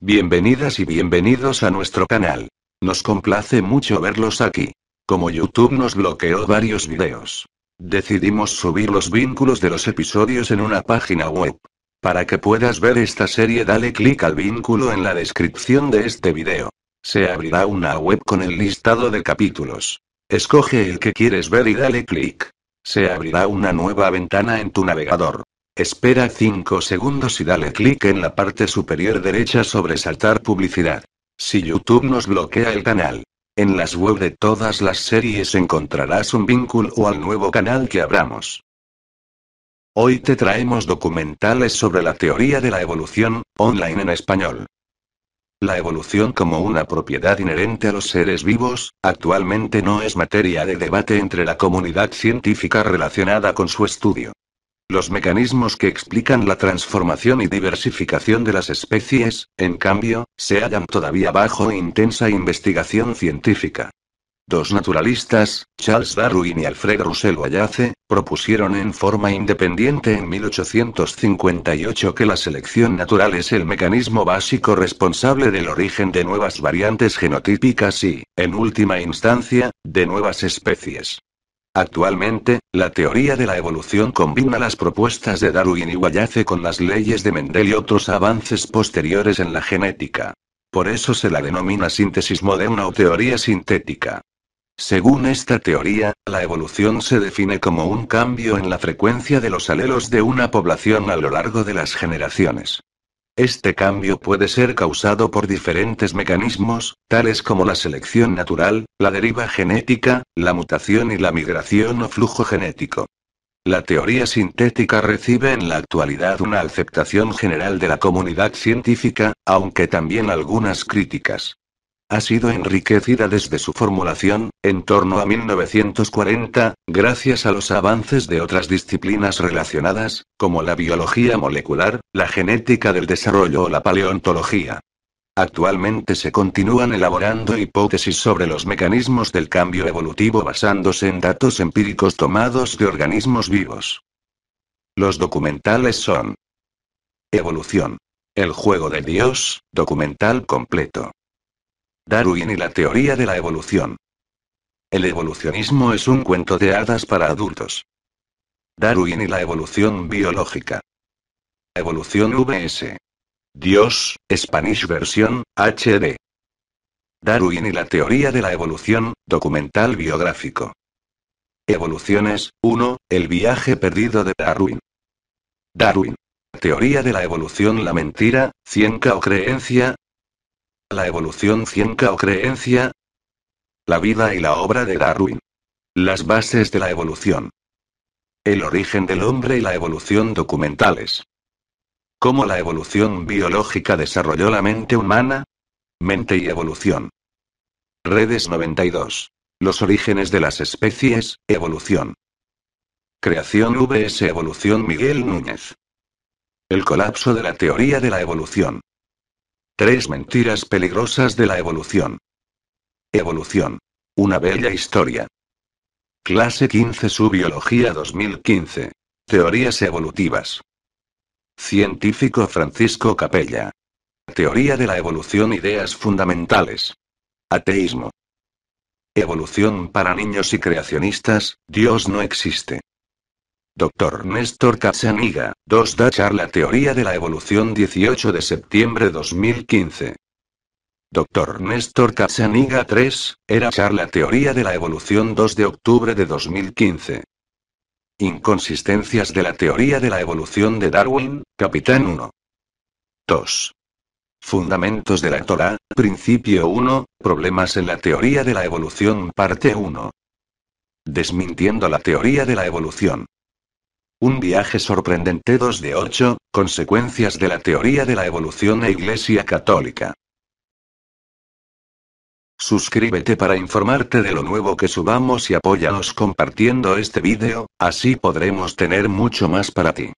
Bienvenidas y bienvenidos a nuestro canal. Nos complace mucho verlos aquí. Como YouTube nos bloqueó varios videos, decidimos subir los vínculos de los episodios en una página web. Para que puedas ver esta serie dale clic al vínculo en la descripción de este video. Se abrirá una web con el listado de capítulos. Escoge el que quieres ver y dale clic. Se abrirá una nueva ventana en tu navegador. Espera 5 segundos y dale clic en la parte superior derecha sobre saltar publicidad. Si YouTube nos bloquea el canal. En las web de todas las series encontrarás un vínculo o al nuevo canal que abramos. Hoy te traemos documentales sobre la teoría de la evolución, online en español. La evolución como una propiedad inherente a los seres vivos, actualmente no es materia de debate entre la comunidad científica relacionada con su estudio. Los mecanismos que explican la transformación y diversificación de las especies, en cambio, se hallan todavía bajo intensa investigación científica. Dos naturalistas, Charles Darwin y Alfred Russel Wallace, propusieron en forma independiente en 1858 que la selección natural es el mecanismo básico responsable del origen de nuevas variantes genotípicas y, en última instancia, de nuevas especies. Actualmente, la teoría de la evolución combina las propuestas de Darwin y Wallace con las leyes de Mendel y otros avances posteriores en la genética. Por eso se la denomina síntesis moderna o teoría sintética. Según esta teoría, la evolución se define como un cambio en la frecuencia de los alelos de una población a lo largo de las generaciones. Este cambio puede ser causado por diferentes mecanismos, tales como la selección natural, la deriva genética, la mutación y la migración o flujo genético. La teoría sintética recibe en la actualidad una aceptación general de la comunidad científica, aunque también algunas críticas ha sido enriquecida desde su formulación, en torno a 1940, gracias a los avances de otras disciplinas relacionadas, como la biología molecular, la genética del desarrollo o la paleontología. Actualmente se continúan elaborando hipótesis sobre los mecanismos del cambio evolutivo basándose en datos empíricos tomados de organismos vivos. Los documentales son Evolución. El juego de Dios, documental completo. Darwin y la teoría de la evolución. El evolucionismo es un cuento de hadas para adultos. Darwin y la evolución biológica. Evolución VS. Dios, Spanish versión, HD. Darwin y la teoría de la evolución, documental biográfico. Evoluciones, 1, el viaje perdido de Darwin. Darwin. Teoría de la evolución La mentira, cienca o creencia, la evolución cienca o creencia. La vida y la obra de Darwin. Las bases de la evolución. El origen del hombre y la evolución documentales. ¿Cómo la evolución biológica desarrolló la mente humana? Mente y evolución. Redes 92. Los orígenes de las especies, evolución. Creación VS Evolución Miguel Núñez. El colapso de la teoría de la evolución. Tres mentiras peligrosas de la evolución. Evolución. Una bella historia. Clase 15 Su Biología 2015. Teorías evolutivas. Científico Francisco Capella. Teoría de la evolución Ideas fundamentales. Ateísmo. Evolución para niños y creacionistas, Dios no existe. Dr. Néstor Katsaniga, 2 da charla Teoría de la Evolución 18 de septiembre 2015. Dr. Néstor Katsaniga 3, era charla Teoría de la Evolución 2 de octubre de 2015. Inconsistencias de la Teoría de la Evolución de Darwin, Capitán 1. 2. Fundamentos de la Torah, Principio 1, Problemas en la Teoría de la Evolución, Parte 1. Desmintiendo la Teoría de la Evolución. Un viaje sorprendente 2 de 8, consecuencias de la teoría de la evolución e Iglesia Católica. Suscríbete para informarte de lo nuevo que subamos y apóyanos compartiendo este vídeo, así podremos tener mucho más para ti.